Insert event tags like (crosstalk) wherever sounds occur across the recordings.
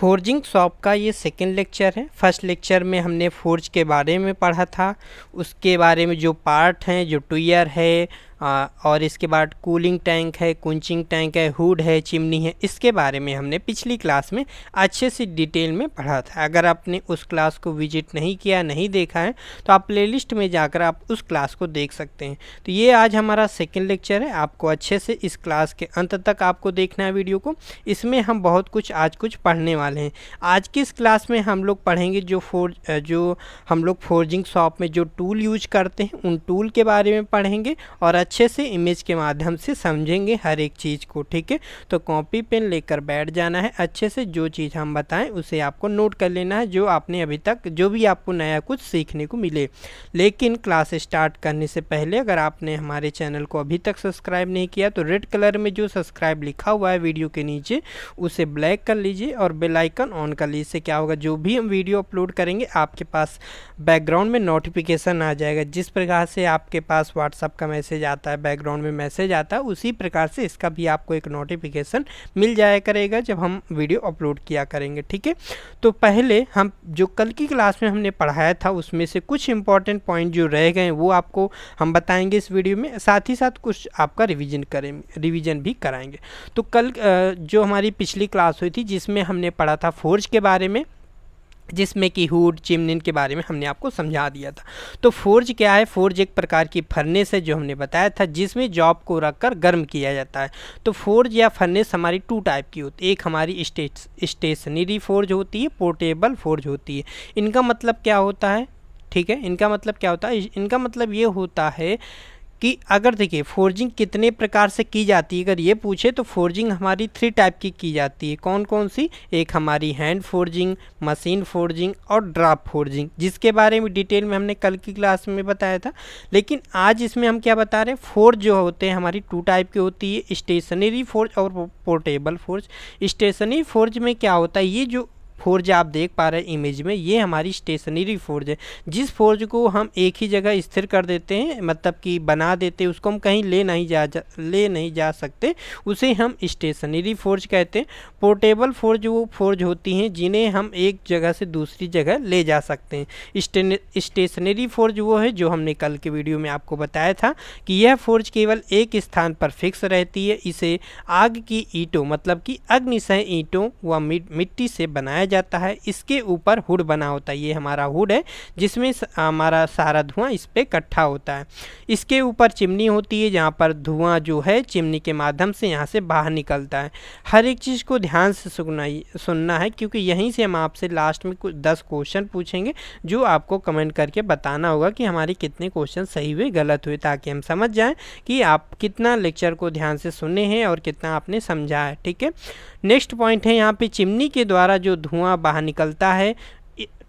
forging shop का ये second lecture है फर्स्ट लेक्चर में हमने फोर्ज के बारे में पढ़ा था उसके बारे में जो पार्ट हैं जो टूयर है और इसके बाद कूलिंग टैंक है कुंचिंग टैंक है हुड है चिमनी है इसके बारे में हमने पिछली क्लास में अच्छे से डिटेल में पढ़ा था अगर आपने उस क्लास को विजिट नहीं किया नहीं देखा है तो आप प्ले में जाकर आप उस क्लास को देख सकते हैं तो ये आज हमारा सेकेंड लेक्चर है आपको अच्छे से इस क्लास के अंत तक आपको देखना है वीडियो को इसमें हम बहुत कुछ आज कुछ पढ़ने वाले हैं आज की इस क्लास में हम लोग पढ़ेंगे जो फोर जो हम लोग फोर्जिंग शॉप में जो टूल यूज करते हैं उन टूल के बारे में पढ़ेंगे और अच्छे से इमेज के माध्यम से समझेंगे हर एक चीज़ को ठीक है तो कॉपी पेन लेकर बैठ जाना है अच्छे से जो चीज़ हम बताएं उसे आपको नोट कर लेना है जो आपने अभी तक जो भी आपको नया कुछ सीखने को मिले लेकिन क्लास स्टार्ट करने से पहले अगर आपने हमारे चैनल को अभी तक सब्सक्राइब नहीं किया तो रेड कलर में जो सब्सक्राइब लिखा हुआ है वीडियो के नीचे उसे ब्लैक कर लीजिए और बेलाइकन ऑन कर लीजिए इससे क्या होगा जो भी हम वीडियो अपलोड करेंगे आपके पास बैकग्राउंड में नोटिफिकेशन आ जाएगा जिस प्रकार से आपके पास व्हाट्सअप का मैसेज आता आता है बैकग्राउंड में मैसेज आता है उसी प्रकार से इसका भी आपको एक नोटिफिकेशन मिल जाया करेगा जब हम वीडियो अपलोड किया करेंगे ठीक है तो पहले हम जो कल की क्लास में हमने पढ़ाया था उसमें से कुछ इंपॉर्टेंट पॉइंट जो रह गए वो आपको हम बताएंगे इस वीडियो में साथ ही साथ कुछ आपका रिविजन करें रिविजन भी कराएंगे तो कल जो हमारी पिछली क्लास हुई थी जिसमें हमने पढ़ा था फोर्ज के बारे में जिसमें कि हुड चिमनिन के बारे में हमने आपको समझा दिया था तो फोर्ज क्या है फोर्ज एक प्रकार की फर्नेस है जो हमने बताया था जिसमें जॉब को रखकर गर्म किया जाता है तो फोर्ज या फर्नेस हमारी टू टाइप की होती है एक हमारी स्टेशनरी फोर्ज होती है पोर्टेबल फोर्ज होती है इनका मतलब क्या होता है ठीक है इनका मतलब क्या होता है इनका मतलब ये होता है कि अगर देखिए फोर्जिंग कितने प्रकार से की जाती है अगर ये पूछे तो फोर्जिंग हमारी थ्री टाइप की की जाती है कौन कौन सी एक हमारी हैंड फोर्जिंग मशीन फोर्जिंग और ड्राफ्ट फोर्जिंग जिसके बारे में डिटेल में हमने कल की क्लास में बताया था लेकिन आज इसमें हम क्या बता रहे हैं फोर्ज जो होते हैं हमारी टू टाइप की होती है स्टेशनरी फोर्ज और पोर्टेबल फोर्ज स्टेशनरी फोर्ज में क्या होता है ये जो फोर्ज आप देख पा रहे हैं इमेज में ये हमारी स्टेशनरी फोर्ज है जिस फोर्ज को हम एक ही जगह स्थिर कर देते हैं मतलब कि बना देते हैं उसको हम कहीं ले नहीं जा, जा ले नहीं जा सकते उसे हम स्टेशनरी फोर्ज कहते हैं पोर्टेबल फोर्ज वो फोर्ज होती हैं जिन्हें हम एक जगह से दूसरी जगह ले जा सकते हैं स्टेशनरी फोर्ज वो है जो हमने कल के वीडियो में आपको बताया था कि यह फोर्ज केवल एक स्थान पर फिक्स रहती है इसे आग की ईंटों मतलब कि अग्निशय ईंटों व मिट्टी से बनाया जाता है इसके ऊपर हुड बना होता है ये हमारा हुड है जिसमें हमारा सारा धुआं इस पर इकट्ठा होता है इसके ऊपर चिमनी होती है जहाँ पर धुआं जो है चिमनी के माध्यम से यहाँ से बाहर निकलता है हर एक चीज़ को ध्यान से सुनना सुनना है क्योंकि यहीं से हम आपसे लास्ट में कुछ दस क्वेश्चन पूछेंगे जो आपको कमेंट करके बताना होगा कि हमारे कितने क्वेश्चन सही हुए गलत हुए ताकि हम समझ जाएँ कि आप कितना लेक्चर को ध्यान से सुने हैं और कितना आपने समझा है ठीक है नेक्स्ट पॉइंट है यहाँ पे चिमनी के द्वारा जो धुआं बाहर निकलता है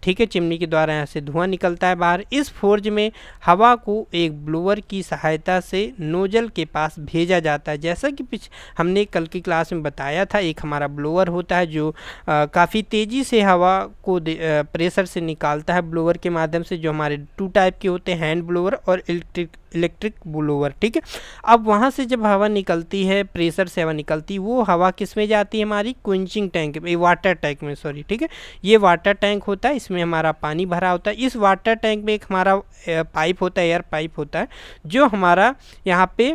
ठीक है चिमनी के द्वारा यहाँ से धुआं निकलता है बाहर इस फोर्ज में हवा को एक ब्लोअर की सहायता से नोजल के पास भेजा जाता है जैसा कि पिछ हमने कल की क्लास में बताया था एक हमारा ब्लोअर होता है जो काफ़ी तेज़ी से हवा को आ, प्रेशर से निकालता है ब्लोअर के माध्यम से जो हमारे टू टाइप के होते हैं हैंड ब्लोअर और इलेक्ट्रिक इलेक्ट्रिक ब्लोवर ठीक है अब वहाँ से जब हवा निकलती है प्रेशर से हवा निकलती है वो हवा किस में जाती है हमारी क्विंचिंग टैंक में वाटर टैंक में सॉरी ठीक है ये वाटर टैंक होता है इसमें हमारा पानी भरा होता है इस वाटर टैंक में एक हमारा पाइप होता है एयर पाइप होता है जो हमारा यहाँ पे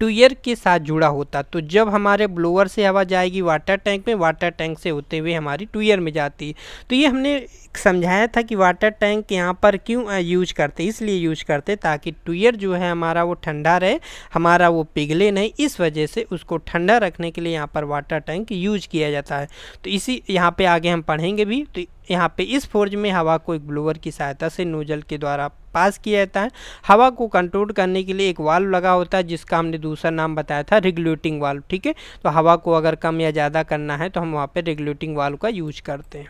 टूयर के साथ जुड़ा होता तो जब हमारे ब्लोअर से हवा जाएगी वाटर टैंक में वाटर टैंक से होते हुए हमारी टूयर में जाती तो ये हमने समझाया था कि वाटर टैंक यहाँ पर क्यों यूज करते इसलिए यूज करते ताकि टूयर जो है हमारा वो ठंडा रहे हमारा वो पिघले नहीं इस वजह से उसको ठंडा रखने के लिए यहाँ पर वाटर टैंक यूज किया जाता है तो इसी यहाँ पर आगे हम पढ़ेंगे भी तो यहाँ पे इस फोर्ज में हवा को एक ब्लोअर की सहायता से नोजल के द्वारा पास किया जाता है हवा को कंट्रोल करने के लिए एक वाल्व लगा होता है जिसका हमने दूसरा नाम बताया था रेगुलेटिंग वाल्व ठीक है तो हवा को अगर कम या ज़्यादा करना है तो हम वहाँ पे रेगुलेटिंग वाल्व का यूज करते हैं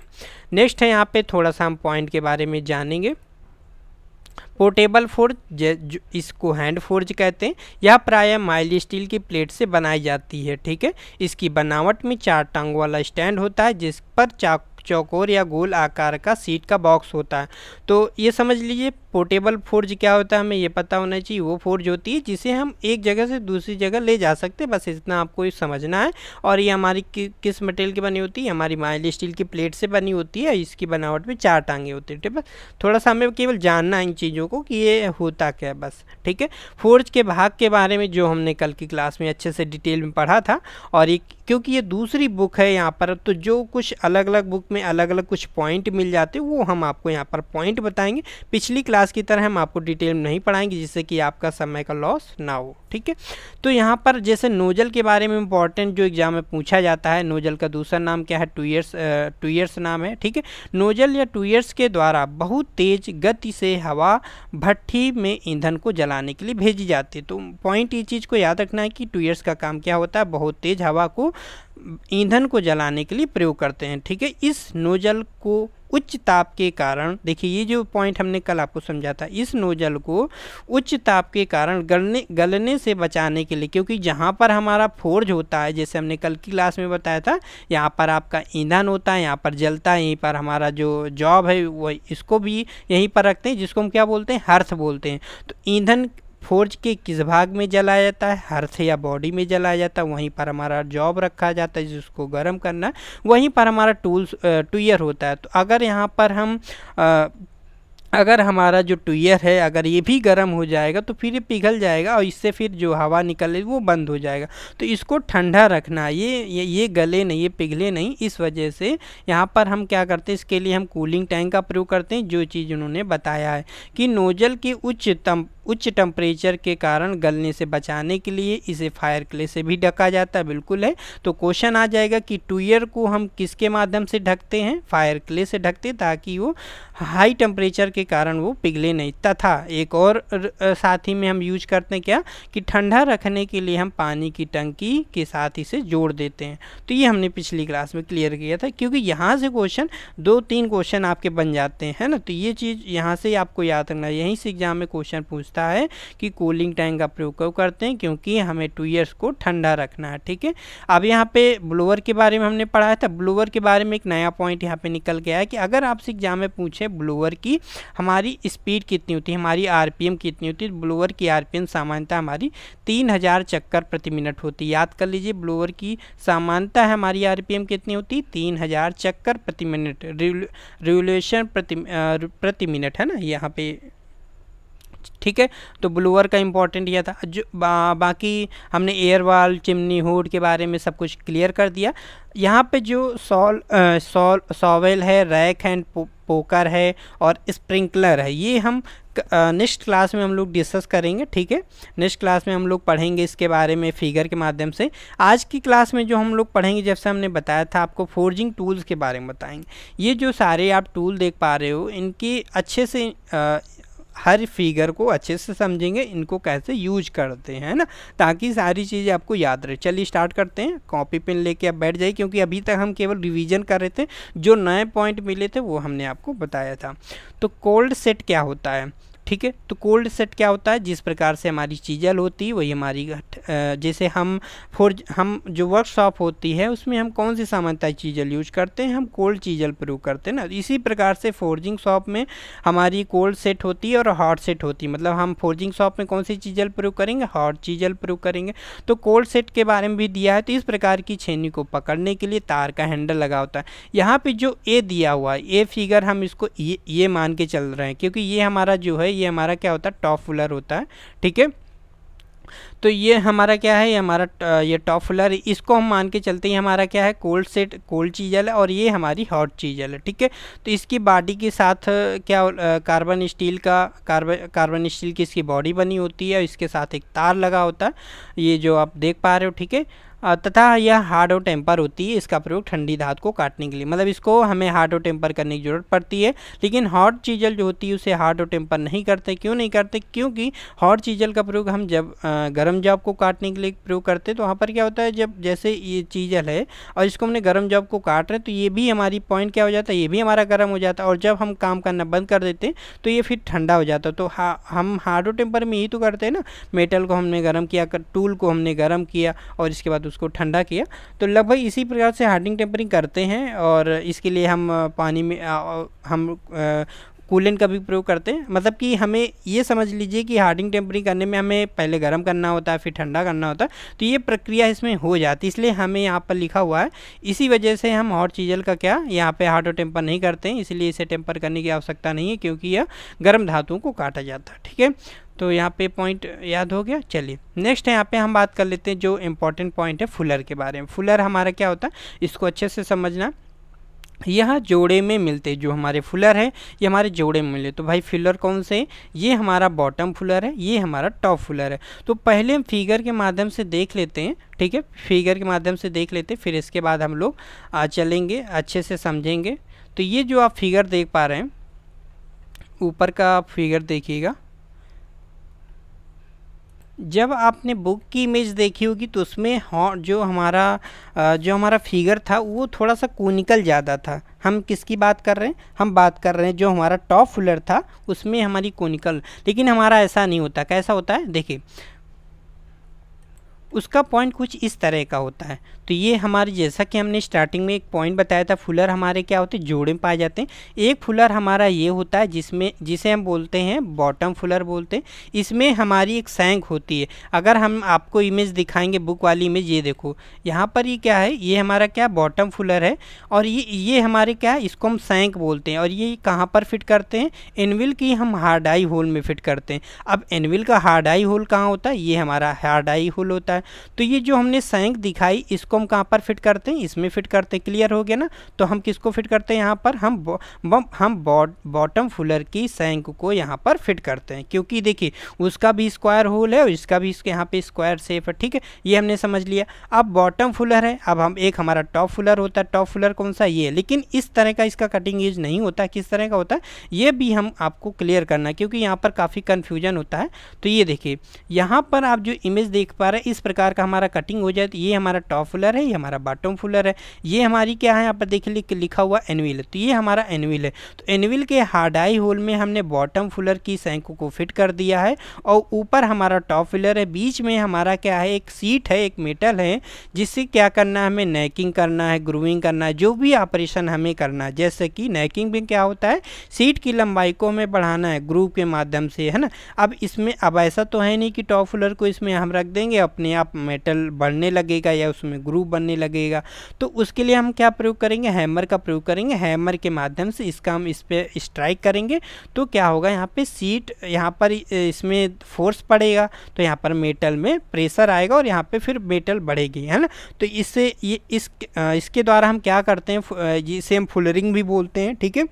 नेक्स्ट है यहाँ पे थोड़ा सा हम पॉइंट के बारे में जानेंगे पोर्टेबल फोर्ज इसको हैंड फोर्ज कहते हैं यह प्रायः माइल स्टील की प्लेट से बनाई जाती है ठीक है इसकी बनावट में चार टांग वाला स्टैंड होता है जिस पर चाकू चौकोर या गोल आकार का सीट का बॉक्स होता है तो ये समझ लीजिए पोर्टेबल फोर्ज क्या होता है हमें ये पता होना चाहिए वो फोर्ज होती है जिसे हम एक जगह से दूसरी जगह ले जा सकते हैं बस इतना आपको समझना है और ये हमारी कि, किस मटेरियल की बनी होती है हमारी माइल स्टील की प्लेट से बनी होती है इसकी बनावट में चार टांगे होती है ठीक है थोड़ा सा हमें केवल जानना है इन चीज़ों को कि ये होता क्या है बस ठीक है फोर्ज के भाग के बारे में जो हमने कल की क्लास में अच्छे से डिटेल में पढ़ा था और एक क्योंकि ये दूसरी बुक है यहाँ पर तो जो कुछ अलग अलग बुक में अलग अलग कुछ पॉइंट मिल जाते वो हम आपको यहाँ पर पॉइंट बताएंगे पिछली क्लास क्लास की तरह हम आपको डिटेल नहीं पढ़ाएंगे जिससे कि आपका समय का लॉस ना हो ठीक है तो यहाँ पर जैसे नोजल के बारे में इंपॉर्टेंट जो एग्जाम में पूछा जाता है नोजल का दूसरा नाम क्या है टू ईयर्स टू ईयर्स नाम है ठीक है नोजल या टू ईयर्स के द्वारा बहुत तेज गति से हवा भट्टी में ईंधन को जलाने के लिए भेजी जाती है तो पॉइंट ये चीज़ को याद रखना है कि टू ईयर्स का काम क्या होता है बहुत तेज हवा को ईंधन को जलाने के लिए प्रयोग करते हैं ठीक है इस नोजल को उच्च ताप के कारण देखिए ये जो पॉइंट हमने कल आपको समझा था इस नोजल को उच्च ताप के कारण गलने गलने से बचाने के लिए क्योंकि जहाँ पर हमारा फोर्ज होता है जैसे हमने कल की क्लास में बताया था यहाँ पर आपका ईंधन होता है यहाँ पर जलता है यहीं पर हमारा जो जॉब है वो इसको भी यहीं पर रखते हैं जिसको हम क्या बोलते हैं हर्थ बोलते हैं तो ईंधन फोर्ज के किस भाग में जलाया जाता है हर्थ या बॉडी में जलाया जाता है वहीं पर हमारा जॉब रखा जाता है जिसको गर्म करना वहीं पर हमारा टूल्स टूयर होता है तो अगर यहाँ पर हम आ, अगर हमारा जो टूयर है अगर ये भी गर्म हो जाएगा तो फिर ये पिघल जाएगा और इससे फिर जो हवा निकले वो बंद हो जाएगा तो इसको ठंडा रखना ये ये, गले नहीं ये पिघले नहीं इस वजह से यहाँ पर हम क्या करते हैं इसके लिए हम कूलिंग टैंक का प्रयोग करते हैं जो चीज़ उन्होंने बताया है कि नोजल के उच्च तम उच्च टेम्परेचर के कारण गलने से बचाने के लिए इसे फायर क्ले से भी ढका जाता है बिल्कुल है तो क्वेश्चन आ जाएगा कि टूयर को हम किसके माध्यम से ढकते हैं फायर क्ले से ढकते ताकि वो हाई टेम्परेचर के कारण वो पिघले नहीं तथा एक और साथ ही में हम यूज करते हैं क्या कि ठंडा रखने के लिए हम पानी की टंकी के साथ इसे जोड़ देते हैं तो ये हमने पिछली क्लास में क्लियर किया था क्योंकि यहाँ से क्वेश्चन दो तीन क्वेश्चन आपके बन जाते हैं ना तो ये चीज़ यहाँ से आपको याद रखना यहीं से एग्जाम में क्वेश्चन पूछते सकता है कि कूलिंग टैंक का प्रयोग क्यों करते हैं क्योंकि हमें टू ईयर्स को ठंडा रखना है ठीक है अब यहाँ पे ब्लोअर के बारे में हमने पढ़ाया था ब्लोअर के बारे में एक नया पॉइंट यहाँ पे निकल गया है कि अगर आपसे एग्जाम में पूछे ब्लोअर की हमारी स्पीड कितनी होती है हमारी आर कितनी होती है ब्लोअर की आर सामान्यतः हमारी तीन चक्कर प्रति मिनट होती है याद कर लीजिए ब्लोअर की सामान्यतः हमारी आर कितनी होती है तीन चक्कर प्रति मिनट रिवोल्यूशन प्रति प्रति मिनट है ना यहाँ पे ठीक है तो ब्लोअर का इम्पॉर्टेंट यह था जो बा, बाकी हमने एयर वाल चिमनी हुड के बारे में सब कुछ क्लियर कर दिया यहाँ पे जो सॉल सॉल सॉवेल है रैक हैंड पो, पोकर है और स्प्रिंकलर है ये हम नेक्स्ट क्लास में हम लोग डिस्कस करेंगे ठीक है नेक्स्ट क्लास में हम लोग पढ़ेंगे इसके बारे में फिगर के माध्यम से आज की क्लास में जो हम लोग पढ़ेंगे जैसे हमने बताया था आपको फोर्जिंग टूल्स के बारे में बताएंगे ये जो सारे आप टूल देख पा रहे हो इनकी अच्छे से आ, हर फिगर को अच्छे से समझेंगे इनको कैसे यूज करते हैं ना ताकि सारी चीज़ें आपको याद रहे चलिए स्टार्ट करते हैं कॉपी पेन लेके आप बैठ जाइए क्योंकि अभी तक हम केवल रिवीजन कर रहे थे जो नए पॉइंट मिले थे वो हमने आपको बताया था तो कोल्ड सेट क्या होता है ठीक है तो कोल्ड सेट क्या होता है जिस प्रकार से हमारी चीज़ल होती है वही हमारी जैसे हम फोर हम जो वर्कशॉप होती है उसमें हम कौन सी सामान्यतः चीज़ल यूज करते हैं हम कोल्ड चीज़ल प्रयोग करते हैं ना इसी प्रकार से फोर्जिंग शॉप में हमारी कोल्ड सेट होती है और हॉट सेट होती है मतलब हम फोर्जिंग शॉप में कौन सी चीज़ल प्रयोग करेंगे हॉट चीज़ल प्रयोग करेंगे तो कोल्ड सेट के बारे में भी दिया है तो इस प्रकार की छेनी को पकड़ने के लिए तार का हैंडल लगा होता है यहाँ पर जो ए दिया हुआ है ए फिगर हम इसको ये, ये मान के चल रहे हैं क्योंकि ये हमारा जो है ये हमारा क्या होता है टॉप फुलर होता है ठीक है तो ये हमारा क्या है ये हमारा ये टॉप फुलर इसको हम मान के चलते हैं हमारा क्या है कोल्ड सेट कोल्ड चीजल है और ये हमारी हॉट चीजल है ठीक है तो इसकी बॉडी के साथ क्या कार्बन स्टील का कार्बन कार्बन स्टील की इसकी बॉडी बनी होती है और इसके साथ एक तार लगा होता है ये जो आप देख पा रहे हो ठीक है तथा यह हार्ड और टेम्पर होती है इसका प्रयोग ठंडी धात को काटने के लिए मतलब इसको हमें हार्ड और टेम्पर करने की ज़रूरत पड़ती है लेकिन हॉट चीजल जो होती है उसे हार्ड और टेम्पर नहीं करते क्यों नहीं करते क्योंकि हॉट चीजल का प्रयोग हम जब गर्म जॉब को काटने के लिए प्रयोग करते हैं तो वहाँ पर क्या होता है जब जैसे ये चीजल है और इसको हमने गर्म जॉब को काट रहे तो ये भी हमारी पॉइंट क्या हो जाता है ये भी हमारा गर्म हो जाता है और जब हम काम करना बंद कर देते तो ये फिर ठंडा हो जाता तो हा, हम हार्ड और टेम्पर में ही तो करते हैं ना मेटल को हमने गर्म किया टूल को हमने गर्म किया और इसके बाद उसको ठंडा किया तो लगभग इसी प्रकार से हार्डिंग टेम्परिंग करते हैं और इसके लिए हम पानी में आ, हम आ, कूलेंट का भी प्रयोग करते हैं मतलब कि हमें ये समझ लीजिए कि हार्डिंग टेम्परिंग करने में हमें पहले गर्म करना होता है फिर ठंडा करना होता है तो ये प्रक्रिया इसमें हो जाती है इसलिए हमें यहाँ पर लिखा हुआ है इसी वजह से हम हॉट चीजल का क्या यहाँ पे हार्ड और टेम्पर नहीं करते हैं इसलिए इसे टेम्पर करने की आवश्यकता नहीं है क्योंकि यह गर्म धातुओं को काटा जाता है ठीक है तो यहाँ पे पॉइंट याद हो गया चलिए नेक्स्ट यहाँ पे हम बात कर लेते हैं जो इम्पोर्टेंट पॉइंट है फुलर के बारे में फुलर हमारा क्या होता है इसको अच्छे से समझना यह जोड़े में मिलते जो हमारे फुलर है ये हमारे जोड़े में मिले तो भाई फुलर कौन से ये हमारा बॉटम फुलर है ये हमारा टॉप फुलर है तो पहले हम फिगर के माध्यम से देख लेते हैं ठीक है फिगर के माध्यम से देख लेते हैं फिर इसके बाद हम लोग चलेंगे अच्छे से समझेंगे तो ये जो आप फिगर देख पा रहे हैं ऊपर का आप फिगर देखिएगा जब आपने बुक की इमेज देखी होगी तो उसमें जो हमारा जो हमारा फिगर था वो थोड़ा सा कोनिकल ज़्यादा था हम किसकी बात कर रहे हैं हम बात कर रहे हैं जो हमारा टॉप फुलर था उसमें हमारी कूनिकल लेकिन हमारा ऐसा नहीं होता कैसा होता है देखिए उसका पॉइंट कुछ इस तरह का होता है तो ये हमारे जैसा कि हमने स्टार्टिंग में एक पॉइंट बताया था फुलर हमारे क्या होते हैं जोड़े में पाए जाते हैं एक फुलर हमारा ये होता है जिसमें जिसे हम बोलते हैं बॉटम फुलर बोलते हैं इसमें हमारी एक सैंक होती है अगर हम आपको इमेज दिखाएंगे बुक वाली इमेज ये देखो यहाँ पर ये क्या है ये हमारा क्या बॉटम फुलर है और ये ये हमारे क्या है इसको हम सैंक बोलते हैं और ये कहाँ पर फिट करते हैं एनविल की हम हार्ड आई होल में फिट करते हैं अब एनविल का हार्ड आई होल कहाँ होता है ये हमारा हार्ड आई होल होता है तो ये जो हमने सैंक दिखाई इसको हम कहाँ पर फिट करते हैं इसमें फिट करते हैं क्लियर हो गया ना तो हम किसको फिट करते हैं यहाँ पर हम हम बॉटम फुलर की सैंक को यहाँ पर फिट करते हैं क्योंकि देखिए उसका भी स्क्वायर होल है और इसका भी इसके यहाँ पर स्क्वायर सेफ है ठीक है ये हमने समझ लिया अब बॉटम फुलर है अब हम एक हमारा टॉप फुलर होता है टॉप फुलर कौन सा ये है लेकिन इस तरह का इसका कटिंग एज नहीं होता किस तरह का होता है ये भी हम आपको क्लियर करना क्योंकि यहाँ पर काफ़ी कन्फ्यूजन होता है तो ये देखिए यहाँ पर आप जो इमेज देख पा रहे हैं इस प्रकार प्रकार का हमारा कटिंग हो जाए तो ये हमारा टॉप फुलर है ये हमारा बॉटम फुलर है ये हमारी क्या है यहाँ पर देखिए लिखा हुआ एनविल तो ये हमारा एनविल है तो एनविल के हार्डाई होल में हमने बॉटम फुलर की सैंको को फिट कर दिया है और ऊपर हमारा टॉप फुलर है बीच में हमारा क्या है एक सीट है एक मेटल है जिससे क्या करना है हमें नैकिंग करना है ग्रूविंग करना है जो भी ऑपरेशन हमें करना है जैसे कि नैकिंग में क्या होता है सीट की लंबाई को हमें बढ़ाना है ग्रूव के माध्यम से है ना अब इसमें अब ऐसा तो है नहीं कि टॉप फुलर को इसमें हम रख देंगे अपने आप मेटल बढ़ने लगेगा या उसमें ग्रूव बनने लगेगा तो उसके लिए हम क्या प्रयोग करेंगे हैमर का प्रयोग करेंगे हैमर के माध्यम से इसका हम इस पर स्ट्राइक करेंगे तो क्या होगा यहाँ पे सीट यहाँ पर इसमें फोर्स पड़ेगा तो यहाँ पर मेटल में प्रेशर आएगा और यहाँ पर फिर मेटल बढ़ेगी है ना तो इससे ये इस इसके द्वारा हम क्या करते हैं जिसे हम फुलरिंग भी बोलते हैं ठीक है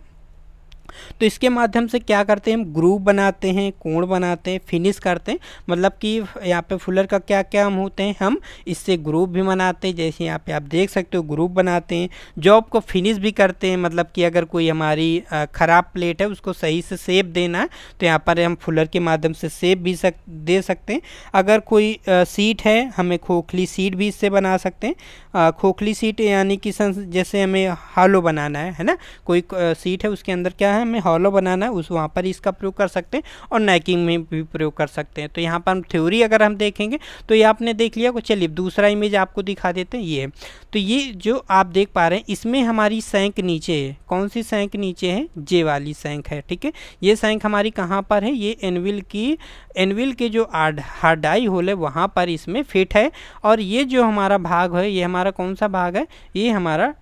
तो इसके माध्यम से क्या करते हैं हम ग्रुप बनाते हैं कोण बनाते हैं फिनिश करते हैं मतलब कि यहाँ पे फुलर का क्या क्या हम होते हैं हम इससे ग्रुप भी बनाते हैं जैसे यहाँ पे आप देख सकते हो ग्रुप बनाते हैं जॉब को फिनिश भी करते हैं मतलब कि अगर कोई हमारी ख़राब प्लेट है उसको सही से सेप देना है तो यहाँ पर हम फुलर के माध्यम से सेप भी सक दे सकते हैं अगर कोई सीट है हमें खोखली सीट भी इससे बना सकते हैं खोखली सीट यानी कि जैसे हमें हालो बनाना है है ना कोई सीट है उसके अंदर क्या है हमें हॉलो बनाना है उस वहाँ पर इसका प्रयोग कर सकते हैं और नैकिंग में भी प्रयोग कर सकते हैं तो यहाँ पर हम थ्योरी अगर हम देखेंगे तो ये आपने देख लिया चलिए दूसरा इमेज आपको दिखा देते हैं ये तो ये जो आप देख पा रहे हैं इसमें हमारी सैंक नीचे है कौन सी सैंक नीचे है जे वाली सैंक है ठीक है ये सैंक हमारी कहाँ पर है ये एनविल की एनविल के जो हार्डाई होल है वहाँ पर इसमें फिट है और ये जो हमारा भाग है ये हमारा कौन सा भाग है ये हमारा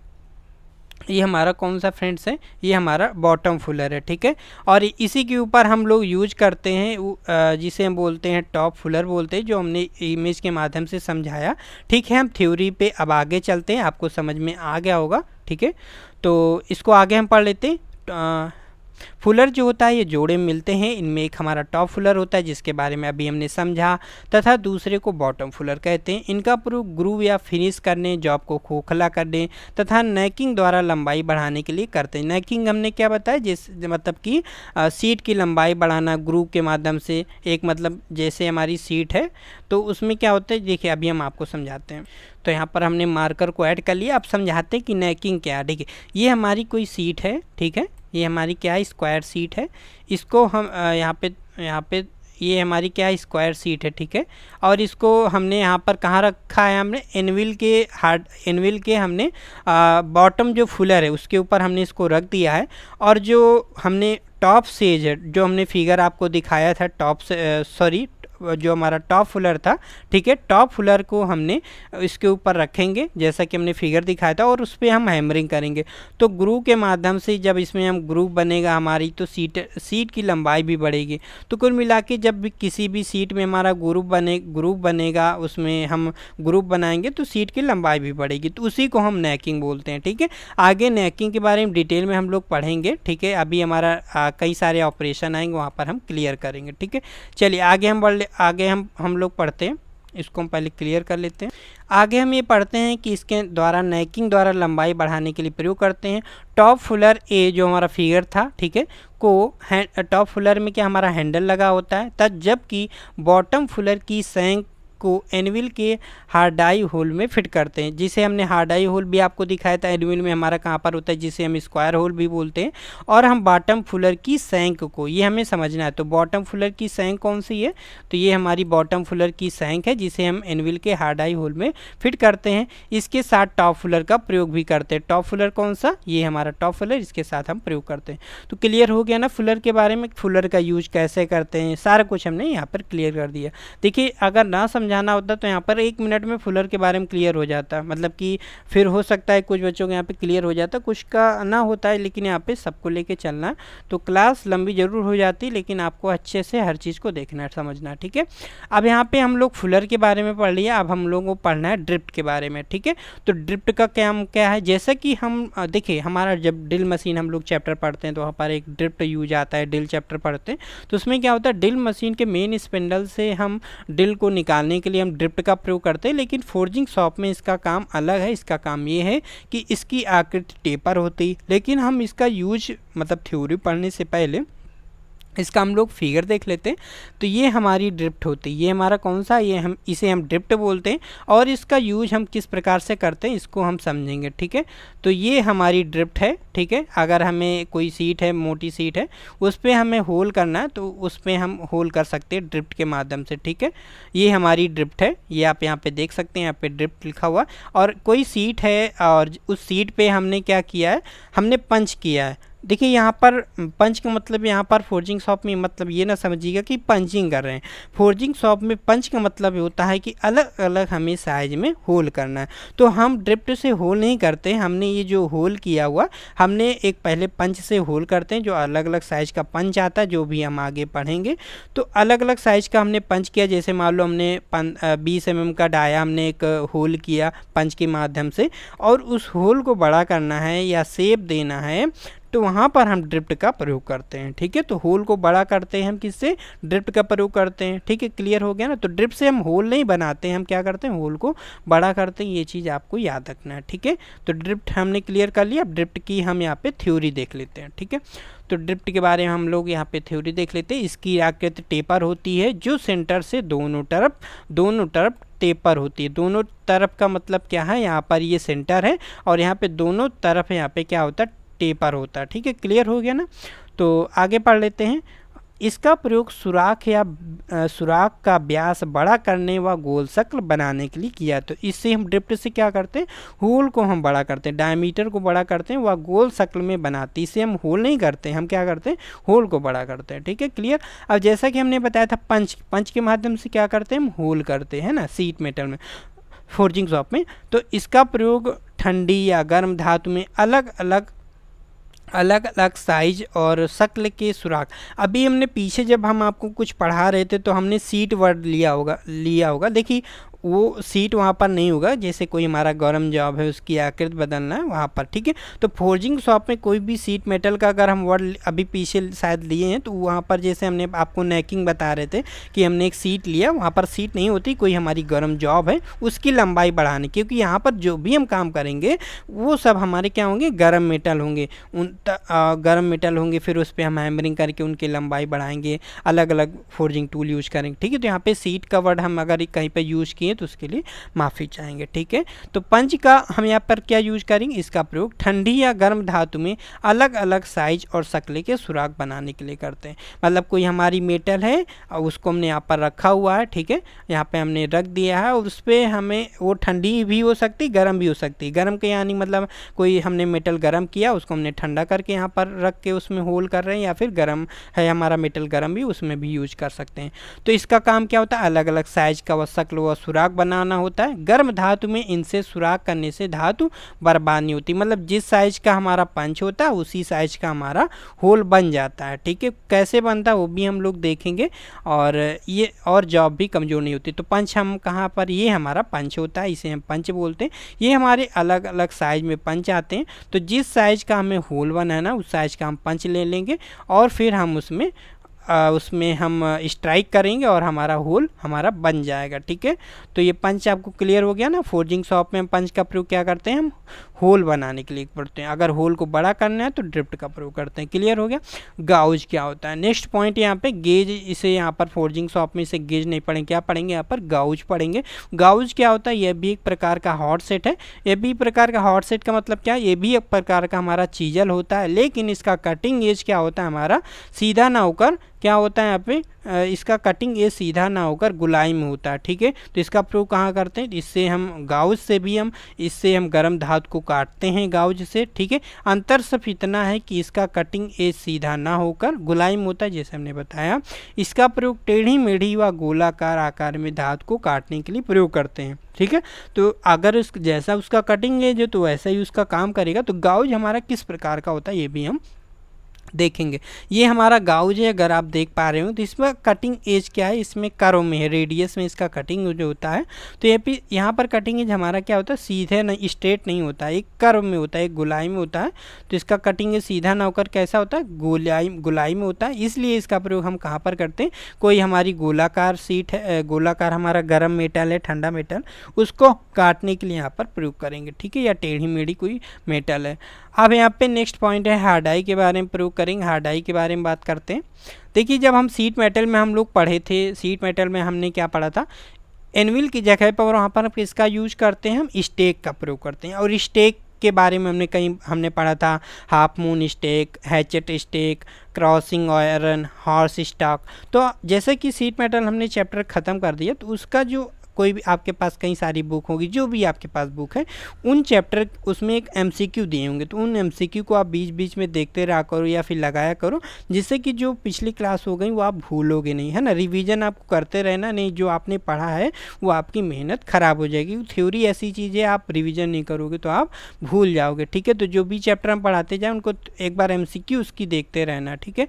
ये हमारा कौन सा फ्रेंड्स है ये हमारा बॉटम फुलर है ठीक है और इसी के ऊपर हम लोग यूज करते हैं जिसे हम बोलते हैं टॉप फुलर बोलते हैं जो हमने इमेज के माध्यम से समझाया ठीक है हम थ्योरी पे अब आगे चलते हैं आपको समझ में आ गया होगा ठीक है तो इसको आगे हम पढ़ लेते हैं फुलर जो होता है ये जोड़े मिलते हैं इनमें एक हमारा टॉप फुलर होता है जिसके बारे में अभी हमने समझा तथा दूसरे को बॉटम फुलर कहते हैं इनका प्रयोग ग्रूव या फिनिश करने जॉब को खोखला करने तथा नैकिंग द्वारा लंबाई बढ़ाने के लिए करते हैं नैकिंग हमने क्या बताया जिस मतलब कि सीट की लंबाई बढ़ाना ग्रूव के माध्यम से एक मतलब जैसे हमारी सीट है तो उसमें क्या होता है देखिए अभी हम आपको समझाते हैं तो यहाँ पर हमने मार्कर को ऐड कर लिया अब समझाते हैं कि नैकिंग क्या है ठीक है ये हमारी कोई सीट है ठीक है ये हमारी क्या स्क्वायर सीट है इसको हम यहाँ पे यहाँ पे ये हमारी क्या स्क्वायर सीट है ठीक है और इसको हमने यहाँ पर कहाँ रखा है हमने एनविल के हार्ड एनविल के हमने बॉटम जो फुलर है उसके ऊपर हमने इसको रख दिया है और जो हमने टॉप सेज है जो हमने फिगर आपको दिखाया था टॉप से सॉरी जो हमारा टॉप फुलर था ठीक है टॉप फुलर को हमने इसके ऊपर रखेंगे जैसा कि हमने फिगर दिखाया था और उस पर हम हैमरिंग करेंगे तो ग्रू के माध्यम से जब इसमें हम ग्रू बनेगा हमारी तो सीट सीट की लंबाई भी बढ़ेगी तो कुल मिला के जब भी किसी भी सीट में हमारा ग्रुप बने ग्रुप बनेगा उसमें हम ग्रुप बनाएंगे तो सीट की लंबाई भी बढ़ेगी तो उसी को हम नेकिंग बोलते हैं ठीक है आगे नेकिंग के बारे में डिटेल में हम लोग पढ़ेंगे ठीक है अभी हमारा कई सारे ऑपरेशन आएंगे वहाँ पर हम क्लियर करेंगे ठीक है चलिए आगे हम बढ़ आगे हम हम लोग पढ़ते हैं इसको हम पहले क्लियर कर लेते हैं आगे हम ये पढ़ते हैं कि इसके द्वारा नैकिंग द्वारा लंबाई बढ़ाने के लिए प्रयोग करते हैं टॉप फुलर ए जो हमारा फिगर था ठीक है को टॉप फुलर में क्या हमारा हैंडल लगा होता है तब जबकि बॉटम फुलर की सैंक को एनविल के हार्डाई होल में फिट करते हैं जिसे हमने हार्डाई होल भी आपको दिखाया था एनविल में हमारा कहाँ पर होता है जिसे हम स्क्वायर होल भी बोलते हैं और हम बॉटम फुलर की सैंक को ये हमें समझना है तो बॉटम फुलर की सैंक कौन सी है तो ये हमारी बॉटम फुलर की सैंक है जिसे हम एनविल के हार्डाई होल में फिट करते हैं इसके साथ टॉप फुलर का प्रयोग भी करते हैं टॉप फुलर कौन सा ये हमारा टॉप फुलर इसके साथ हम प्रयोग करते हैं तो क्लियर हो गया ना फुलर के बारे में फुलर का यूज कैसे करते हैं सारा कुछ हमने यहाँ पर क्लियर कर दिया देखिए अगर ना समझ समझाना होता तो यहाँ पर एक मिनट में फुलर के बारे में क्लियर हो जाता मतलब कि फिर हो सकता है कुछ बच्चों को यहाँ पे क्लियर हो जाता कुछ का ना होता है लेकिन यहाँ पे सबको लेके चलना तो क्लास लंबी ज़रूर हो जाती लेकिन आपको अच्छे से हर चीज़ को देखना है समझना ठीक है अब यहाँ पर हम लोग फुलर के बारे में पढ़ लिया अब हम लोगों को पढ़ना है ड्रिप्ट के बारे में ठीक है तो ड्रिप्ट का क्या क्या है जैसा कि हम देखिए हमारा जब ड्रिल मशीन हम लोग चैप्टर पढ़ते हैं तो वहाँ पर एक ड्रिप्ट यूज आता है ड्रिल चैप्टर पढ़ते हैं तो उसमें क्या होता है ड्रिल मशीन के मेन स्पिंडल से हम ड्रिल को निकालने के लिए हम ड्रिफ्ट का प्रयोग करते हैं लेकिन फोर्जिंग शॉप में इसका काम अलग है इसका काम ये है कि इसकी आकृति टेपर होती लेकिन हम इसका यूज मतलब थ्योरी पढ़ने से पहले इसका हम लोग फिगर देख लेते हैं तो ये हमारी ड्रिप्ट होती है ये हमारा कौन सा ये हम इसे हम ड्रिप्ट बोलते हैं और इसका यूज हम किस प्रकार से करते हैं इसको हम समझेंगे ठीक है तो ये हमारी ड्रिप्ट है ठीक है अगर हमें कोई सीट है मोटी सीट है उस पर हमें होल करना है तो उस पर हम होल कर सकते हैं ड्रिप्ट के माध्यम से ठीक है ये हमारी ड्रिप्ट है ये आप यहाँ पर देख सकते हैं यहाँ पर ड्रिप्ट लिखा हुआ और कोई सीट है और उस सीट पर हमने क्या किया है हमने पंच किया है देखिए यहाँ पर पंच का मतलब यहाँ पर फोर्जिंग शॉप में मतलब ये ना समझिएगा कि पंचिंग कर रहे हैं फोर्जिंग शॉप में पंच का मतलब होता है कि अलग अलग हमें साइज में होल करना है तो हम ड्रिप्ट से होल नहीं करते हमने ये जो होल किया हुआ हमने एक पहले पंच से होल करते हैं जो अलग अलग साइज का पंच आता है जो भी हम आगे पढ़ेंगे तो अलग अलग साइज का हमने पंच किया जैसे मान लो हमने बीस एम mm का डाया हमने एक होल किया पंच के माध्यम से और उस होल को बड़ा करना है या सेप देना है तो वहाँ पर हम ड्रिफ्ट का प्रयोग करते हैं ठीक है तो होल को बड़ा करते हैं हम किससे ड्रिफ्ट का प्रयोग करते हैं ठीक है क्लियर हो गया ना तो ड्रिफ्ट से हम होल नहीं बनाते हैं हम क्या करते हैं होल को बड़ा करते हैं ये चीज़ आपको याद रखना है ठीक है तो ड्रिफ्ट हमने क्लियर कर लिया अब ड्रिफ्ट की हम यहाँ पर थ्योरी देख लेते हैं ठीक है तो ड्रिफ्ट के बारे में हम लोग यहाँ पे थ्योरी देख लेते हैं इसकी आकृत टेपर होती है जो सेंटर से दोनों तरफ दोनों तरफ टेपर होती है दोनों तरफ का मतलब क्या है यहाँ पर ये सेंटर है और यहाँ पे दोनों तरफ यहाँ पे क्या होता है टेपर होता है ठीक है क्लियर हो गया ना तो आगे पढ़ लेते हैं इसका प्रयोग सुराख या सुराख का ब्यास बड़ा करने व गोल शक्ल बनाने के लिए किया तो इससे हम ड्रिफ्ट से क्या करते हैं होल को हम बड़ा करते हैं डायमीटर को बड़ा करते हैं वह गोल शक्ल में बनाते इसे हम होल नहीं करते हम क्या करते हैं होल को बड़ा करते हैं ठीक है क्लियर अब जैसा कि हमने बताया था पंच पंच के माध्यम से क्या करते हैं हम होल करते हैं ना सीट मेटल में फोर्जिंग शॉप में तो इसका प्रयोग ठंडी या गर्म धातु में अलग अलग अलग अलग साइज और शक्ल के सुराख अभी हमने पीछे जब हम आपको कुछ पढ़ा रहे थे तो हमने सीट वर्ड लिया होगा लिया होगा देखिए वो सीट वहाँ पर नहीं होगा जैसे कोई हमारा गर्म जॉब है उसकी आकृत बदलना है वहाँ पर ठीक है तो फोर्जिंग शॉप में कोई भी सीट मेटल का अगर हम वर्ड अभी पीछे शायद लिए हैं तो वहाँ पर जैसे हमने आपको नेकिंग बता रहे थे कि हमने एक सीट लिया वहाँ पर सीट नहीं होती कोई हमारी गर्म जॉब है उसकी लंबाई बढ़ाने क्योंकि यहाँ पर जो भी हम काम करेंगे वो सब हमारे क्या होंगे गर्म मेटल होंगे उन गर्म मेटल होंगे फिर उस पर हम हैमरिंग करके उनकी लंबाई बढ़ाएंगे अलग अलग फोर्जिंग टूल यूज़ करेंगे ठीक है तो यहाँ पर सीट का वर्ड हम अगर कहीं पर यूज़ किए है तो उसके लिए माफ़ी चाहेंगे ठीक है तो पंच का हम यहाँ पर क्या यूज करेंगे इसका प्रयोग ठंडी या गर्म धातु में अलग अलग साइज और शक्ले के सुराख बनाने के लिए करते हैं मतलब कोई हमारी मेटल है और उसको हमने यहाँ पर रखा हुआ है ठीक है यहाँ पे हमने रख दिया है उस पर हमें वो ठंडी भी हो सकती गर्म भी हो सकती गर्म के यानी मतलब कोई हमने मेटल गर्म किया उसको हमने ठंडा करके यहाँ पर रख के उसमें होल कर रहे हैं या फिर गर्म है हमारा मेटल गर्म भी उसमें भी यूज कर सकते हैं तो इसका काम क्या होता है अलग अलग साइज का व शक्ल व सुराख सुराख बनाना होता है गर्म धातु में इनसे सुराख करने से धातु बर्बाद नहीं होती मतलब जिस साइज का हमारा पंच होता है उसी साइज का हमारा होल बन जाता है ठीक है कैसे बनता है वो भी हम लोग देखेंगे और ये और जॉब भी कमज़ोर नहीं होती तो पंच हम कहाँ पर ये हमारा पंच होता है इसे हम पंच बोलते हैं ये हमारे अलग अलग साइज में पंच आते हैं तो जिस साइज का हमें होल बनाना उस साइज का हम पंच ले लेंगे और फिर हम उसमें उसमें हम स्ट्राइक करेंगे और हमारा होल हमारा बन जाएगा ठीक है तो ये पंच आपको क्लियर हो गया ना फोर्जिंग शॉप में हम पंच का प्रयोग क्या करते हैं हम होल बनाने के लिए पढ़ते हैं अगर होल को बड़ा करना है तो ड्रिफ्ट का प्रयोग करते हैं क्लियर हो गया गाउज क्या होता है नेक्स्ट पॉइंट यहाँ पे गेज इसे यहाँ पर फोर्जिंग शॉप में इसे गेज नहीं पढ़ेंगे क्या पढ़ेंगे यहाँ पर गाउज पढ़ेंगे गाउज क्या होता है यह भी एक प्रकार का हॉट सेट है यह भी प्रकार का हॉट सेट का मतलब क्या है ये भी एक प्रकार का हमारा चीजल होता है लेकिन इसका कटिंग एज क्या होता है हमारा सीधा ना होकर क्या होता है यहाँ पे इसका कटिंग ये सीधा ना होकर में होता है ठीक है तो इसका प्रयोग कहाँ करते हैं इससे हम गाउज से भी हम इससे हम गर्म धातु को काटते हैं गाउज से ठीक है अंतर सिर्फ इतना है कि इसका कटिंग ये सीधा ना होकर में होता है जैसे हमने बताया इसका प्रयोग टेढ़ी मेढ़ी व गोलाकार आकार में धातु को काटने के लिए प्रयोग करते हैं ठीक है तो अगर उस जैसा उसका कटिंग है जो तो वैसा ही उसका काम करेगा तो गाउज हमारा किस प्रकार का होता है ये भी हम देखेंगे ये हमारा गाउज है अगर आप देख पा रहे हो तो इसमें कटिंग एज क्या है इसमें करो में है रेडियस में इसका कटिंग जो होता है तो ये भी यहाँ पर कटिंग एज हमारा क्या होता है सीधे नहीं स्ट्रेट नहीं होता है एक कर्व में होता है एक गुलाई में होता है तो इसका कटिंग एज सीधा ना होकर कैसा होता है गोलाई गुलाई में होता है इसलिए इसका प्रयोग हम कहाँ पर करते हैं कोई हमारी गोलाकार सीट है गोलाकार हमारा गर्म मेटल है ठंडा मेटल उसको काटने के लिए यहाँ पर प्रयोग करेंगे ठीक है या टेढ़ी मेढ़ी कोई मेटल है अब यहाँ पे नेक्स्ट पॉइंट है हार्डाई के बारे में प्रयोग करेंगे हार्ड आई के बारे में बात करते हैं देखिए जब हम सीट मेटल में हम लोग पढ़े थे सीट मेटल में हमने क्या पढ़ा था एनविल की जगह पर वहाँ पर किसका यूज करते हैं हम स्टेक का प्रयोग करते हैं और स्टेक के बारे में हमने कहीं हमने पढ़ा था half moon stake hatchet stake crossing iron horse stock तो जैसे कि सीट मेटल हमने चैप्टर ख़त्म कर दिया तो उसका जो कोई भी आपके पास कई सारी बुक होगी जो भी आपके पास बुक है उन चैप्टर उसमें एक एम दिए होंगे तो उन एम को आप बीच बीच में देखते रहा करो या फिर लगाया करो जिससे कि जो पिछली क्लास हो गई वो आप भूलोगे नहीं है ना रिविज़न आपको करते रहना नहीं जो आपने पढ़ा है वो आपकी मेहनत ख़राब हो जाएगी थ्योरी ऐसी चीज़ है आप रिविज़न नहीं करोगे तो आप भूल जाओगे ठीक है तो जो भी चैप्टर हम पढ़ाते जाए उनको एक बार एम उसकी देखते रहना ठीक है